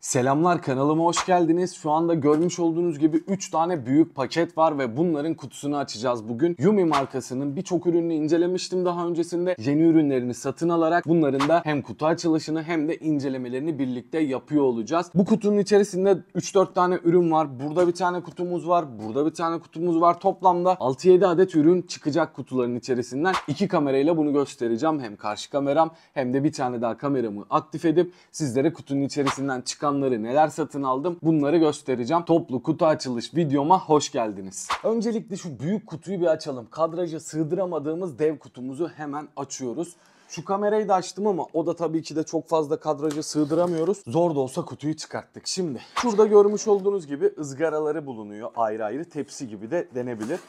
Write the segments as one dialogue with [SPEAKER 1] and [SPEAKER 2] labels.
[SPEAKER 1] Selamlar kanalıma hoş geldiniz. Şu anda görmüş olduğunuz gibi 3 tane büyük paket var ve bunların kutusunu açacağız bugün. Yumi markasının birçok ürününü incelemiştim daha öncesinde. Yeni ürünlerini satın alarak bunların da hem kutu açılışını hem de incelemelerini birlikte yapıyor olacağız. Bu kutunun içerisinde 3-4 tane ürün var. Burada bir tane kutumuz var. Burada bir tane kutumuz var. Toplamda 6-7 adet ürün çıkacak kutuların içerisinden. İki kamerayla bunu göstereceğim. Hem karşı kameram hem de bir tane daha kameramı aktif edip sizlere kutunun içerisinden çıkan çıkanları, neler satın aldım bunları göstereceğim. Toplu kutu açılış videoma hoş geldiniz. Öncelikle şu büyük kutuyu bir açalım. Kadraja sığdıramadığımız dev kutumuzu hemen açıyoruz. Şu kamerayı da açtım ama o da tabii ki de çok fazla kadraja sığdıramıyoruz. Zor da olsa kutuyu çıkarttık. Şimdi şurada görmüş olduğunuz gibi ızgaraları bulunuyor ayrı ayrı tepsi gibi de denebilir.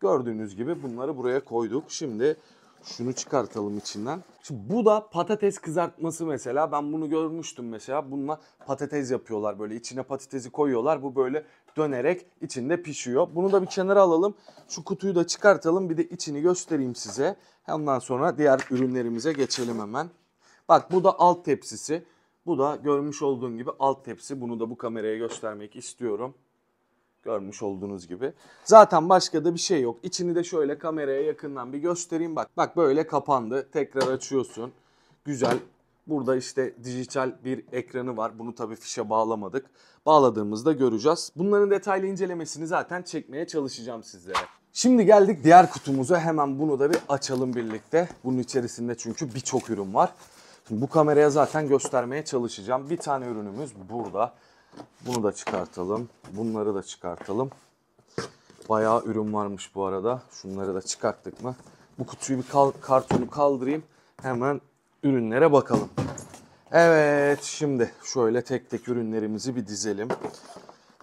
[SPEAKER 1] Gördüğünüz gibi bunları buraya koyduk. Şimdi şunu çıkartalım içinden. Şimdi bu da patates kızartması mesela. Ben bunu görmüştüm mesela. Bununla patates yapıyorlar böyle. İçine patatesi koyuyorlar. Bu böyle dönerek içinde pişiyor. Bunu da bir kenara alalım. Şu kutuyu da çıkartalım. Bir de içini göstereyim size. Ondan sonra diğer ürünlerimize geçelim hemen. Bak bu da alt tepsisi. Bu da görmüş olduğun gibi alt tepsi. Bunu da bu kameraya göstermek istiyorum görmüş olduğunuz gibi. Zaten başka da bir şey yok. İçini de şöyle kameraya yakından bir göstereyim. Bak bak böyle kapandı. Tekrar açıyorsun. Güzel. Burada işte dijital bir ekranı var. Bunu tabii fişe bağlamadık. Bağladığımızda göreceğiz. Bunların detaylı incelemesini zaten çekmeye çalışacağım sizlere. Şimdi geldik diğer kutumuza. Hemen bunu da bir açalım birlikte. Bunun içerisinde çünkü birçok ürün var. Şimdi bu kameraya zaten göstermeye çalışacağım. Bir tane ürünümüz burada. Bunu da çıkartalım. Bunları da çıkartalım. Bayağı ürün varmış bu arada. Şunları da çıkarttık mı? Bu kutuyu bir kal kartonu kaldırayım. Hemen ürünlere bakalım. Evet şimdi şöyle tek tek ürünlerimizi bir dizelim.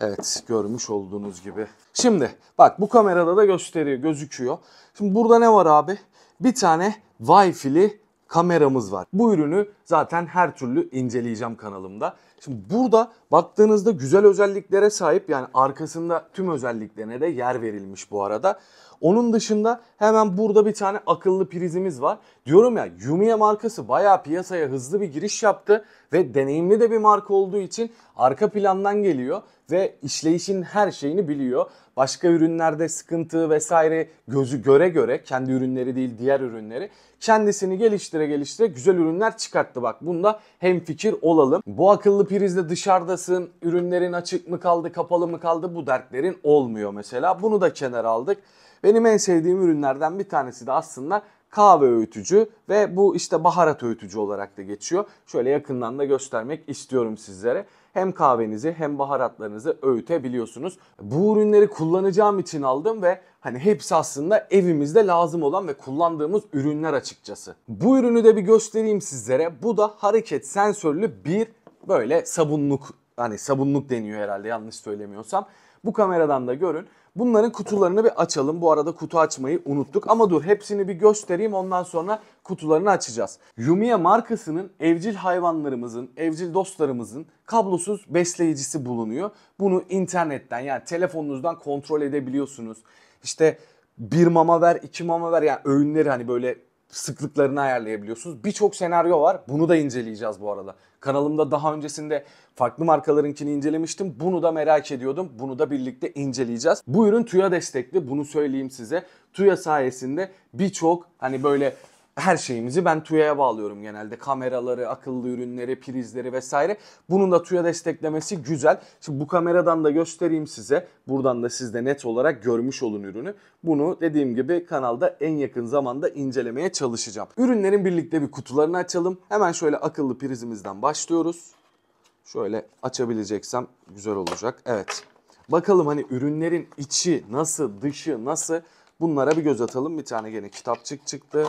[SPEAKER 1] Evet görmüş olduğunuz gibi. Şimdi bak bu kamerada da gösteriyor gözüküyor. Şimdi burada ne var abi? Bir tane Wi-Fi'li kameramız var. Bu ürünü zaten her türlü inceleyeceğim kanalımda. Şimdi burada baktığınızda güzel özelliklere sahip yani arkasında tüm özelliklerine de yer verilmiş bu arada. Onun dışında hemen burada bir tane akıllı prizimiz var. Diyorum ya Yumiya markası bayağı piyasaya hızlı bir giriş yaptı ve deneyimli de bir marka olduğu için arka plandan geliyor ve işleyişin her şeyini biliyor. Başka ürünlerde sıkıntı vesaire gözü göre göre kendi ürünleri değil diğer ürünleri kendisini geliştire geliştire güzel ürünler çıkarttı bak. Bunda hem fikir olalım. Bu akıllı prizde dışarıdasın, ürünlerin açık mı kaldı, kapalı mı kaldı bu dertlerin olmuyor mesela. Bunu da kenara aldık. Benim en sevdiğim ürünlerden bir tanesi de aslında kahve öğütücü ve bu işte baharat öğütücü olarak da geçiyor. Şöyle yakından da göstermek istiyorum sizlere hem kahvenizi hem baharatlarınızı öğütebiliyorsunuz. Bu ürünleri kullanacağım için aldım ve hani hepsi aslında evimizde lazım olan ve kullandığımız ürünler açıkçası. Bu ürünü de bir göstereyim sizlere. Bu da hareket sensörlü bir böyle sabunluk hani sabunluk deniyor herhalde yanlış söylemiyorsam. Bu kameradan da görün. Bunların kutularını bir açalım. Bu arada kutu açmayı unuttuk ama dur hepsini bir göstereyim ondan sonra kutularını açacağız. Yumiya markasının evcil hayvanlarımızın, evcil dostlarımızın kablosuz besleyicisi bulunuyor. Bunu internetten yani telefonunuzdan kontrol edebiliyorsunuz. İşte bir mama ver, iki mama ver yani öğünleri hani böyle sıklıklarını ayarlayabiliyorsunuz. Birçok senaryo var. Bunu da inceleyeceğiz bu arada. Kanalımda daha öncesinde farklı markalarınkini incelemiştim. Bunu da merak ediyordum. Bunu da birlikte inceleyeceğiz. Bu ürün TÜYA destekli. Bunu söyleyeyim size. TÜYA sayesinde birçok hani böyle her şeyimizi ben TUYA'ya bağlıyorum genelde. Kameraları, akıllı ürünleri, prizleri vesaire. Bunun da TUYA desteklemesi güzel. Şimdi bu kameradan da göstereyim size. Buradan da siz de net olarak görmüş olun ürünü. Bunu dediğim gibi kanalda en yakın zamanda incelemeye çalışacağım. Ürünlerin birlikte bir kutularını açalım. Hemen şöyle akıllı prizimizden başlıyoruz. Şöyle açabileceksem güzel olacak. Evet. Bakalım hani ürünlerin içi nasıl, dışı nasıl? Bunlara bir göz atalım. Bir tane gene kitapçık çıktı.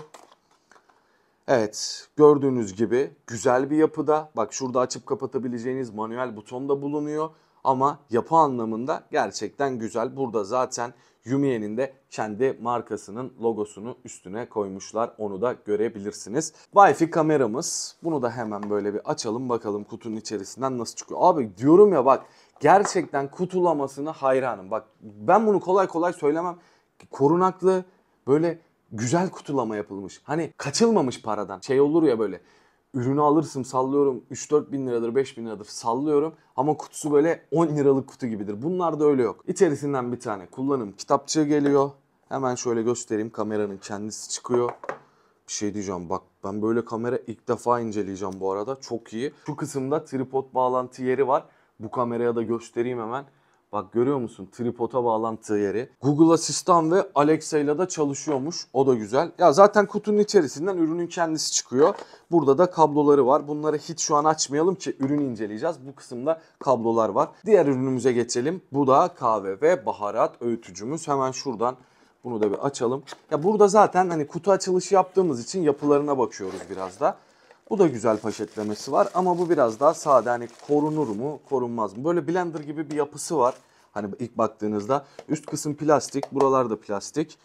[SPEAKER 1] Evet gördüğünüz gibi güzel bir yapıda bak şurada açıp kapatabileceğiniz manuel buton da bulunuyor ama yapı anlamında gerçekten güzel. Burada zaten Yumie'nin de kendi markasının logosunu üstüne koymuşlar. Onu da görebilirsiniz. Wi-Fi kameramız. Bunu da hemen böyle bir açalım bakalım kutunun içerisinden nasıl çıkıyor. Abi diyorum ya bak gerçekten kutulamasını hayranım. Bak ben bunu kolay kolay söylemem. Korunaklı böyle güzel kutulama yapılmış. Hani kaçılmamış paradan. Şey olur ya böyle ürünü alırsın sallıyorum 3-4 bin liradır 5 bin liradır sallıyorum ama kutusu böyle 10 liralık kutu gibidir. Bunlar da öyle yok. İçerisinden bir tane kullanım kitapçığı geliyor. Hemen şöyle göstereyim kameranın kendisi çıkıyor. Bir şey diyeceğim bak ben böyle kamera ilk defa inceleyeceğim bu arada çok iyi. Şu kısımda tripod bağlantı yeri var. Bu kameraya da göstereyim hemen. Bak görüyor musun tripota bağlantı yeri. Google Asistan ve Alexa ile de çalışıyormuş. O da güzel. Ya zaten kutunun içerisinden ürünün kendisi çıkıyor. Burada da kabloları var. Bunları hiç şu an açmayalım ki ürün inceleyeceğiz. Bu kısımda kablolar var. Diğer ürünümüze geçelim. Bu da kahve ve baharat öğütücümüz. Hemen şuradan bunu da bir açalım. Ya burada zaten hani kutu açılışı yaptığımız için yapılarına bakıyoruz biraz da. Bu da güzel paşetlemesi var ama bu biraz daha sade hani korunur mu korunmaz mı? Böyle blender gibi bir yapısı var. Hani ilk baktığınızda üst kısım plastik buralarda plastik.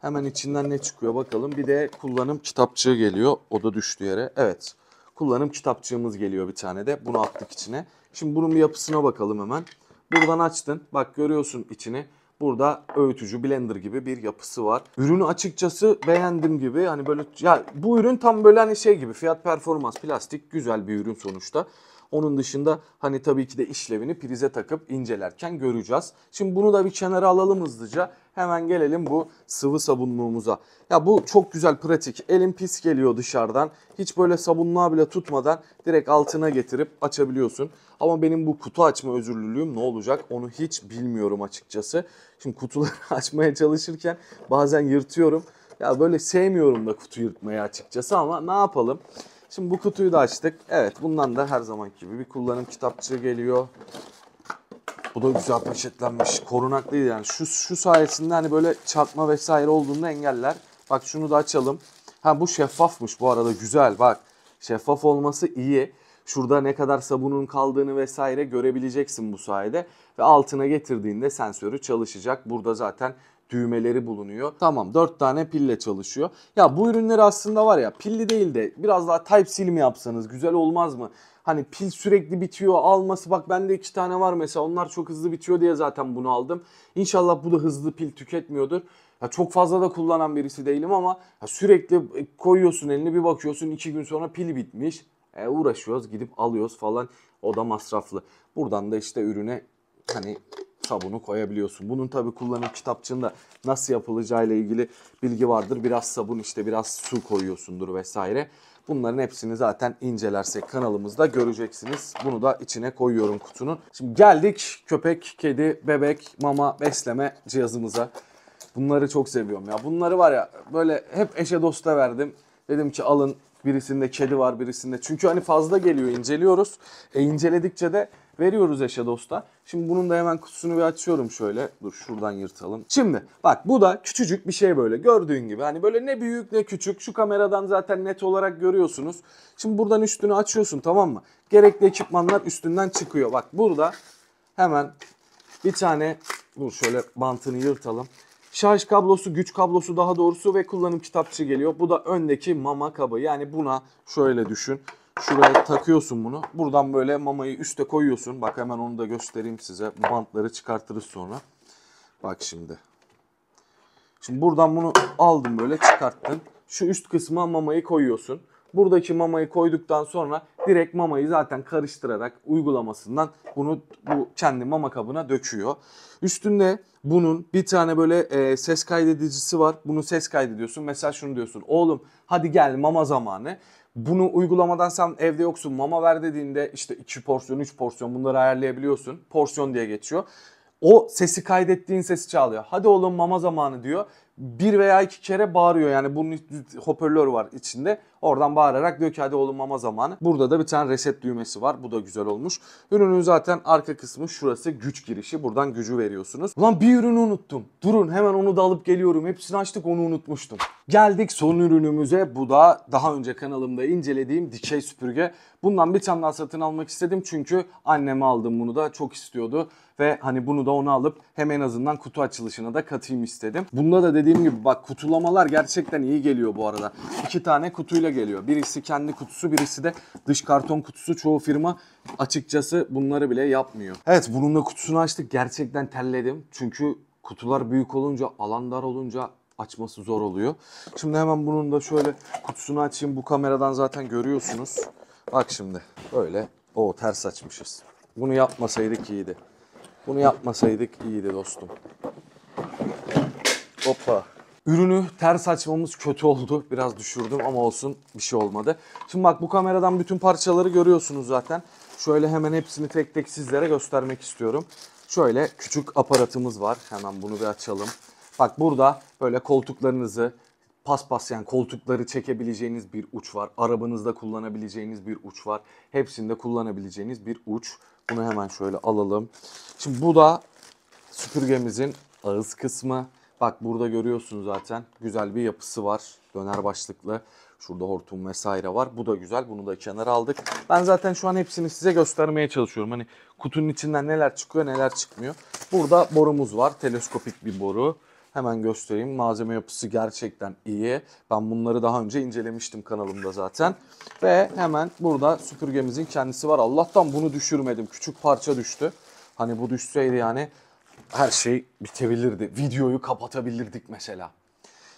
[SPEAKER 1] Hemen içinden ne çıkıyor bakalım. Bir de kullanım kitapçığı geliyor. O da düştü yere. Evet kullanım kitapçığımız geliyor bir tane de. Bunu attık içine. Şimdi bunun bir yapısına bakalım hemen. Buradan açtın. Bak görüyorsun içini. Burada öğütücü, blender gibi bir yapısı var. Ürünü açıkçası beğendim gibi. Hani böyle ya bu ürün tam böyle hani şey gibi fiyat performans plastik güzel bir ürün sonuçta. Onun dışında hani tabii ki de işlevini prize takıp incelerken göreceğiz. Şimdi bunu da bir kenara alalım hızlıca. Hemen gelelim bu sıvı sabunluğumuza. Ya bu çok güzel pratik. Elim pis geliyor dışarıdan. Hiç böyle sabunluğa bile tutmadan direkt altına getirip açabiliyorsun. Ama benim bu kutu açma özürlülüğüm ne olacak onu hiç bilmiyorum açıkçası. Şimdi kutuları açmaya çalışırken bazen yırtıyorum. Ya böyle sevmiyorum da kutu yırtmayı açıkçası ama ne yapalım. Şimdi bu kutuyu da açtık. Evet bundan da her zaman gibi bir kullanım kitapçığı geliyor. Bu da güzel peçetlenmiş, Korunaklıydı yani. Şu, şu sayesinde hani böyle çatma vesaire olduğunda engeller. Bak şunu da açalım. Ha bu şeffafmış bu arada güzel bak. Şeffaf olması iyi. Şurada ne kadar sabunun kaldığını vesaire görebileceksin bu sayede. Ve altına getirdiğinde sensörü çalışacak. Burada zaten düğmeleri bulunuyor. Tamam 4 tane pille çalışıyor. Ya bu ürünleri aslında var ya pilli değil de biraz daha Type-C mi yapsanız güzel olmaz mı? Hani pil sürekli bitiyor alması bak bende iki tane var mesela onlar çok hızlı bitiyor diye zaten bunu aldım. İnşallah bu da hızlı pil tüketmiyordur. Ya çok fazla da kullanan birisi değilim ama sürekli e, koyuyorsun elini bir bakıyorsun iki gün sonra pil bitmiş. E uğraşıyoruz gidip alıyoruz falan o da masraflı. Buradan da işte ürüne hani sabunu koyabiliyorsun. Bunun tabi kullanım kitapçığında nasıl yapılacağıyla ilgili bilgi vardır. Biraz sabun işte biraz su koyuyorsundur vesaire. Bunların hepsini zaten incelersek kanalımızda göreceksiniz. Bunu da içine koyuyorum kutunun. Şimdi geldik köpek, kedi, bebek, mama, besleme cihazımıza. Bunları çok seviyorum ya. Bunları var ya böyle hep eşe dosta verdim. Dedim ki alın birisinde kedi var birisinde. Çünkü hani fazla geliyor inceliyoruz. E inceledikçe de Veriyoruz eşe dosta. Şimdi bunun da hemen kutusunu bir açıyorum şöyle. Dur şuradan yırtalım. Şimdi bak bu da küçücük bir şey böyle gördüğün gibi. Hani böyle ne büyük ne küçük. Şu kameradan zaten net olarak görüyorsunuz. Şimdi buradan üstünü açıyorsun tamam mı? Gerekli ekipmanlar üstünden çıkıyor. Bak burada hemen bir tane dur şöyle bantını yırtalım. Şarj kablosu, güç kablosu daha doğrusu ve kullanım kitapçı geliyor. Bu da öndeki mama kabı. Yani buna şöyle düşün. Şuraya takıyorsun bunu. Buradan böyle mamayı üste koyuyorsun. Bak hemen onu da göstereyim size. Bantları çıkartırız sonra. Bak şimdi. Şimdi buradan bunu aldım böyle çıkarttın. Şu üst kısma mamayı koyuyorsun. Buradaki mamayı koyduktan sonra direkt mamayı zaten karıştırarak uygulamasından bunu bu kendi mama kabına döküyor. Üstünde bunun bir tane böyle e, ses kaydedicisi var. Bunu ses kaydediyorsun. Mesela şunu diyorsun. Oğlum hadi gel mama zamanı. Bunu uygulamadan sen evde yoksun mama ver dediğinde işte 2 porsiyon 3 porsiyon bunları ayarlayabiliyorsun. Porsiyon diye geçiyor. O sesi kaydettiğin sesi çalıyor. Hadi oğlum mama zamanı diyor. Bir veya iki kere bağırıyor yani bunun hoparlör var içinde. Oradan bağırarak diyor ki hadi oğlum mama zamanı. Burada da bir tane reset düğmesi var. Bu da güzel olmuş. Ürünün zaten arka kısmı şurası güç girişi. Buradan gücü veriyorsunuz. Ulan bir ürünü unuttum. Durun hemen onu da alıp geliyorum. Hepsini açtık onu unutmuştum. Geldik son ürünümüze. Bu da daha önce kanalımda incelediğim dikey süpürge. Bundan bir tane daha satın almak istedim çünkü anneme aldım bunu da çok istiyordu. Ve hani bunu da onu alıp hem en azından kutu açılışına da katayım istedim. Bunda da dediğim gibi bak kutulamalar gerçekten iyi geliyor bu arada. İki tane kutuyla kutusuyla geliyor. Birisi kendi kutusu, birisi de dış karton kutusu. Çoğu firma açıkçası bunları bile yapmıyor. Evet bunun da kutusunu açtık. Gerçekten terledim. Çünkü kutular büyük olunca, alan dar olunca açması zor oluyor. Şimdi hemen bunun da şöyle kutusunu açayım. Bu kameradan zaten görüyorsunuz. Bak şimdi böyle. O ters açmışız. Bunu yapmasaydık iyiydi. Bunu yapmasaydık iyiydi dostum. Hoppa. Ürünü ters açmamız kötü oldu. Biraz düşürdüm ama olsun bir şey olmadı. Şimdi bak bu kameradan bütün parçaları görüyorsunuz zaten. Şöyle hemen hepsini tek tek sizlere göstermek istiyorum. Şöyle küçük aparatımız var. Hemen bunu bir açalım. Bak burada böyle koltuklarınızı paspas yani koltukları çekebileceğiniz bir uç var. Arabanızda kullanabileceğiniz bir uç var. Hepsinde kullanabileceğiniz bir uç. Bunu hemen şöyle alalım. Şimdi bu da süpürgemizin ağız kısmı. Bak burada görüyorsun zaten güzel bir yapısı var. Döner başlıklı. Şurada hortum vesaire var. Bu da güzel. Bunu da kenara aldık. Ben zaten şu an hepsini size göstermeye çalışıyorum. Hani kutunun içinden neler çıkıyor neler çıkmıyor. Burada borumuz var. Teleskopik bir boru. Hemen göstereyim. Malzeme yapısı gerçekten iyi. Ben bunları daha önce incelemiştim kanalımda zaten. Ve hemen burada süpürgemizin kendisi var. Allah'tan bunu düşürmedim. Küçük parça düştü. Hani bu düşseydi yani her şey bitebilirdi. Videoyu kapatabilirdik mesela.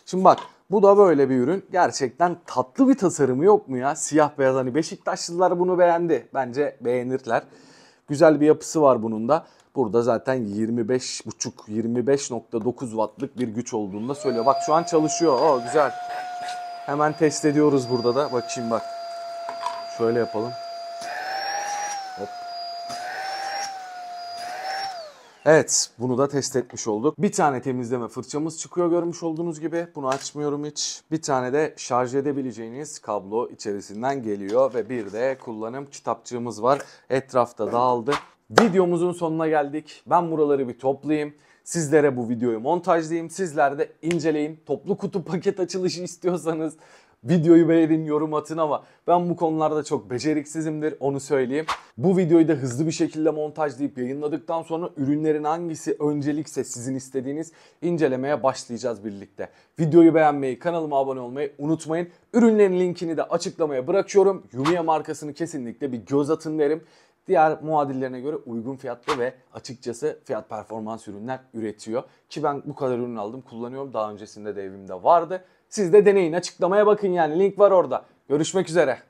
[SPEAKER 1] Şimdi bak bu da böyle bir ürün. Gerçekten tatlı bir tasarımı yok mu ya? Siyah beyaz hani Beşiktaşlılar bunu beğendi. Bence beğenirler. Güzel bir yapısı var bunun da. Burada zaten 25.5 25.9 wattlık bir güç olduğunu da söylüyor. Bak şu an çalışıyor. Oo güzel. Hemen test ediyoruz burada da. Bakayım bak. Şöyle yapalım. Evet bunu da test etmiş olduk. Bir tane temizleme fırçamız çıkıyor görmüş olduğunuz gibi. Bunu açmıyorum hiç. Bir tane de şarj edebileceğiniz kablo içerisinden geliyor ve bir de kullanım kitapçığımız var. Etrafta dağıldı. Videomuzun sonuna geldik. Ben buraları bir toplayayım. Sizlere bu videoyu montajlayayım. Sizler de inceleyin. Toplu kutu paket açılışı istiyorsanız Videoyu beğenin, yorum atın ama ben bu konularda çok beceriksizimdir onu söyleyeyim. Bu videoyu da hızlı bir şekilde montajlayıp yayınladıktan sonra ürünlerin hangisi öncelikse sizin istediğiniz incelemeye başlayacağız birlikte. Videoyu beğenmeyi, kanalıma abone olmayı unutmayın. Ürünlerin linkini de açıklamaya bırakıyorum. Lumia markasını kesinlikle bir göz atın derim diğer muadillerine göre uygun fiyatlı ve açıkçası fiyat performans ürünler üretiyor. Ki ben bu kadar ürün aldım kullanıyorum. Daha öncesinde de evimde vardı. Siz de deneyin açıklamaya bakın yani link var orada. Görüşmek üzere.